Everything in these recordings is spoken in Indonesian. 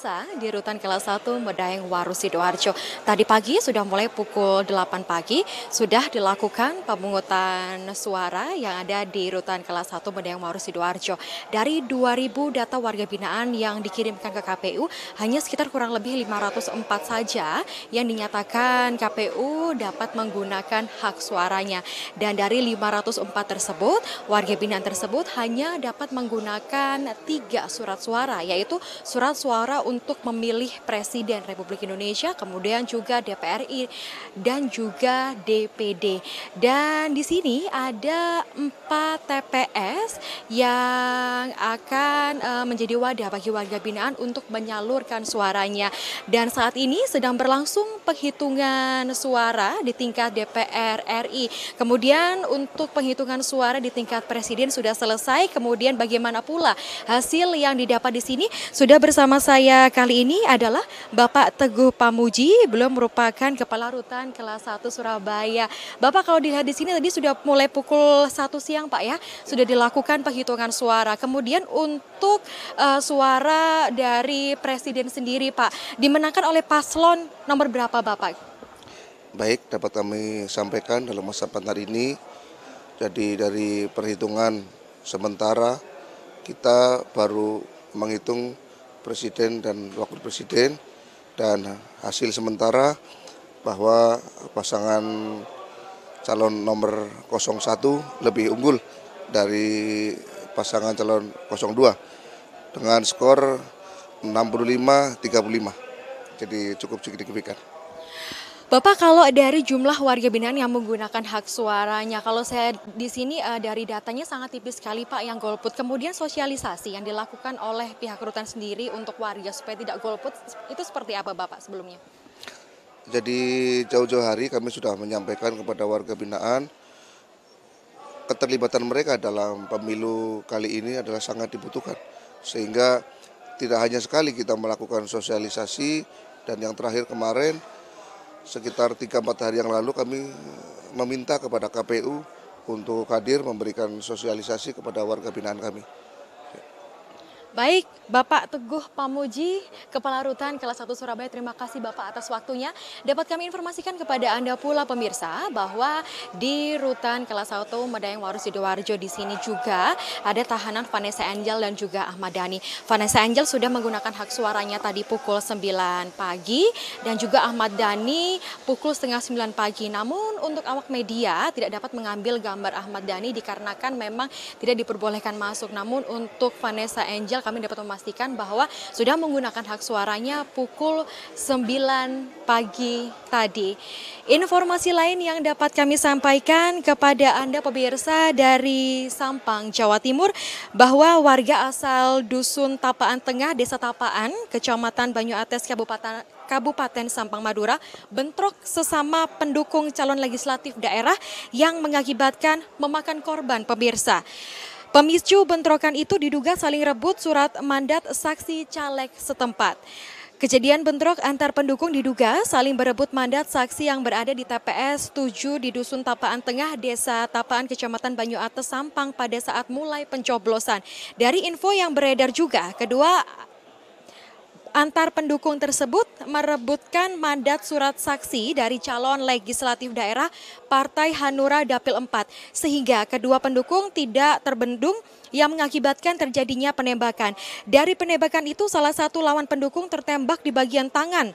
Pemirsa di Rutan Kelas 1 Medaeng Waru Sidoarjo. Tadi pagi sudah mulai pukul 8 pagi sudah dilakukan pemungutan suara yang ada di Rutan Kelas 1 Medaeng Waru Sidoarjo. Dari 2000 data warga binaan yang dikirimkan ke KPU hanya sekitar kurang lebih 504 saja yang dinyatakan KPU dapat menggunakan hak suaranya. Dan dari 504 tersebut, warga binaan tersebut hanya dapat menggunakan tiga surat suara yaitu surat suara untuk memilih Presiden Republik Indonesia, kemudian juga DPRI dan juga DPD. Dan di sini ada empat TPS yang akan e, menjadi wadah bagi warga binaan untuk menyalurkan suaranya. Dan saat ini sedang berlangsung penghitungan suara di tingkat DPR RI. Kemudian untuk penghitungan suara di tingkat presiden sudah selesai. Kemudian bagaimana pula hasil yang didapat di sini? Sudah bersama saya kali ini adalah Bapak Teguh Pamuji, belum merupakan Kepala Rutan Kelas 1 Surabaya. Bapak kalau dilihat di sini tadi sudah mulai pukul 1 siang Pak ya, sudah dilakukan penghitungan suara. Kemudian untuk uh, suara dari Presiden sendiri Pak, dimenangkan oleh paslon nomor berapa Bapak? Baik, dapat kami sampaikan dalam masa pantar ini. Jadi dari perhitungan sementara kita baru menghitung Presiden dan Wakil Presiden dan hasil sementara bahwa pasangan calon nomor 01 lebih unggul dari pasangan calon 02 dengan skor 65-35. Jadi cukup signifikan. Bapak kalau dari jumlah warga binaan yang menggunakan hak suaranya, kalau saya di sini eh, dari datanya sangat tipis sekali Pak yang golput. Kemudian sosialisasi yang dilakukan oleh pihak rutan sendiri untuk warga supaya tidak golput itu seperti apa Bapak sebelumnya? Jadi jauh-jauh hari kami sudah menyampaikan kepada warga binaan keterlibatan mereka dalam pemilu kali ini adalah sangat dibutuhkan. Sehingga tidak hanya sekali kita melakukan sosialisasi dan yang terakhir kemarin sekitar 3-4 hari yang lalu kami meminta kepada KPU untuk hadir memberikan sosialisasi kepada warga binaan kami. Baik, Bapak Teguh Pamuji, Kepala Rutan Kelas 1 Surabaya, terima kasih Bapak atas waktunya. Dapat kami informasikan kepada Anda pula pemirsa bahwa di Rutan Kelas 1 Medayang Waru Sidoarjo di sini juga ada tahanan Vanessa Angel dan juga Ahmad Dhani. Vanessa Angel sudah menggunakan hak suaranya tadi pukul 9 pagi dan juga Ahmad Dhani pukul setengah 9 pagi. Namun untuk awak media tidak dapat mengambil gambar Ahmad Dhani dikarenakan memang tidak diperbolehkan masuk. Namun untuk Vanessa Angel kami dapat memastikan bahwa sudah menggunakan hak suaranya pukul 9 pagi tadi. Informasi lain yang dapat kami sampaikan kepada Anda pemirsa dari Sampang, Jawa Timur bahwa warga asal Dusun Tapaan Tengah, Desa Tapaan, Kecamatan Banyu Ates, Kabupaten Kabupaten Sampang Madura bentrok sesama pendukung calon legislatif daerah yang mengakibatkan memakan korban pemirsa. Pemicu bentrokan itu diduga saling rebut surat mandat saksi caleg setempat. Kejadian bentrok antar pendukung diduga saling berebut mandat saksi yang berada di TPS 7 di Dusun Tapaan Tengah, Desa Tapaan, Kecamatan Banyu Ates, Sampang pada saat mulai pencoblosan. Dari info yang beredar juga, kedua antar pendukung tersebut merebutkan mandat surat saksi dari calon legislatif daerah Partai Hanura Dapil 4 sehingga kedua pendukung tidak terbendung yang mengakibatkan terjadinya penembakan. Dari penembakan itu salah satu lawan pendukung tertembak di bagian tangan.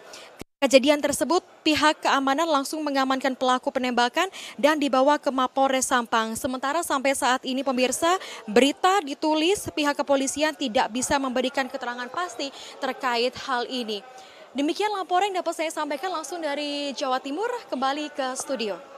Kejadian tersebut, pihak keamanan langsung mengamankan pelaku penembakan dan dibawa ke Mapores Sampang. Sementara sampai saat ini pemirsa, berita ditulis pihak kepolisian tidak bisa memberikan keterangan pasti terkait hal ini. Demikian laporan yang dapat saya sampaikan langsung dari Jawa Timur kembali ke studio.